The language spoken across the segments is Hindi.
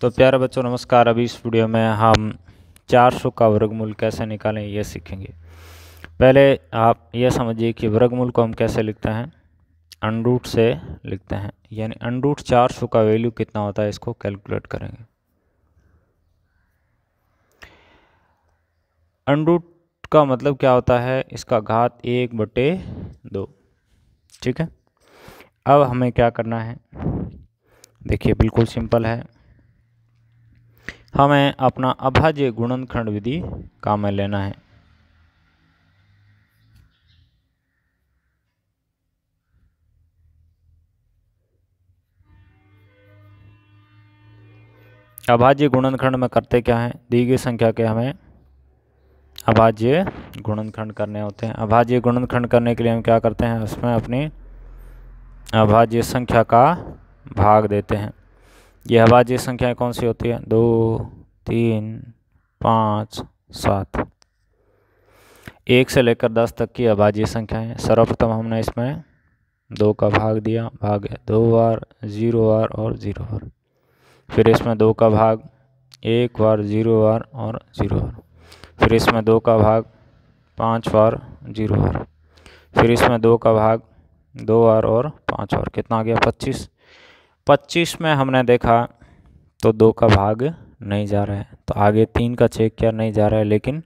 तो प्यारे बच्चों नमस्कार अभी इस वीडियो में हम 400 का वर्गमूल कैसे निकालें यह सीखेंगे पहले आप ये समझिए कि वर्गमूल को हम कैसे लिखते हैं अनरूट से लिखते हैं यानी अनरूट चार सौ का वैल्यू कितना होता है इसको कैलकुलेट करेंगे अनरूट का मतलब क्या होता है इसका घात एक बटे दो ठीक है अब हमें क्या करना है देखिए बिल्कुल सिंपल है हमें अपना अभाज्य गुणनखंड विधि काम में लेना है अभाज्य गुणनखंड में करते क्या है दी गई संख्या के हमें अभाज्य गुणनखंड करने होते हैं अभाज्य गुणनखंड करने के लिए हम क्या करते हैं उसमें अपनी अभाज्य संख्या का भाग देते हैं ये अभाज्य संख्याएं कौन सी होती है दो तीन पाँच सात एक से लेकर दस तक की अभाज्य संख्याएं सर्वप्रथम हमने इसमें दो का भाग दिया भाग दो बार ज़ीरो बार और ज़ीरो बार फिर इसमें दो का भाग एक बार ज़ीरो बार और ज़ीरो बार फिर इसमें दो का भाग पाँच बार ज़ीरो बार फिर इसमें दो का भाग दो बार और पाँच बार कितना आ गया पच्चीस पच्चीस में हमने देखा तो दो का भाग नहीं जा रहा है तो आगे तीन का चेक किया नहीं जा रहा है लेकिन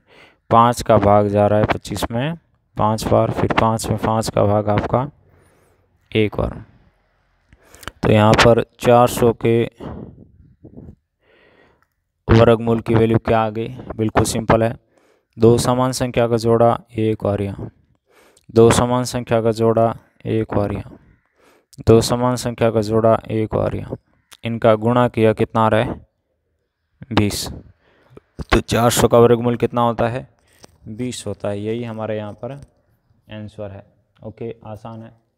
पाँच का भाग जा रहा है पच्चीस में पाँच बार फिर पाँच में पाँच का भाग आपका एक बार तो यहाँ पर चार सौ के वर्गमूल की वैल्यू क्या आ गई बिल्कुल सिंपल है दो समान संख्या का जोड़ा एक और यहाँ दो समान संख्या का जोड़ा एक और यहाँ दो समान संख्या का जोड़ा एक और यहाँ इनका गुणा किया कितना आ रहा है बीस तो चार सौ का वर्गमूल कितना होता है बीस होता है यही हमारे यहाँ पर आंसर है ओके आसान है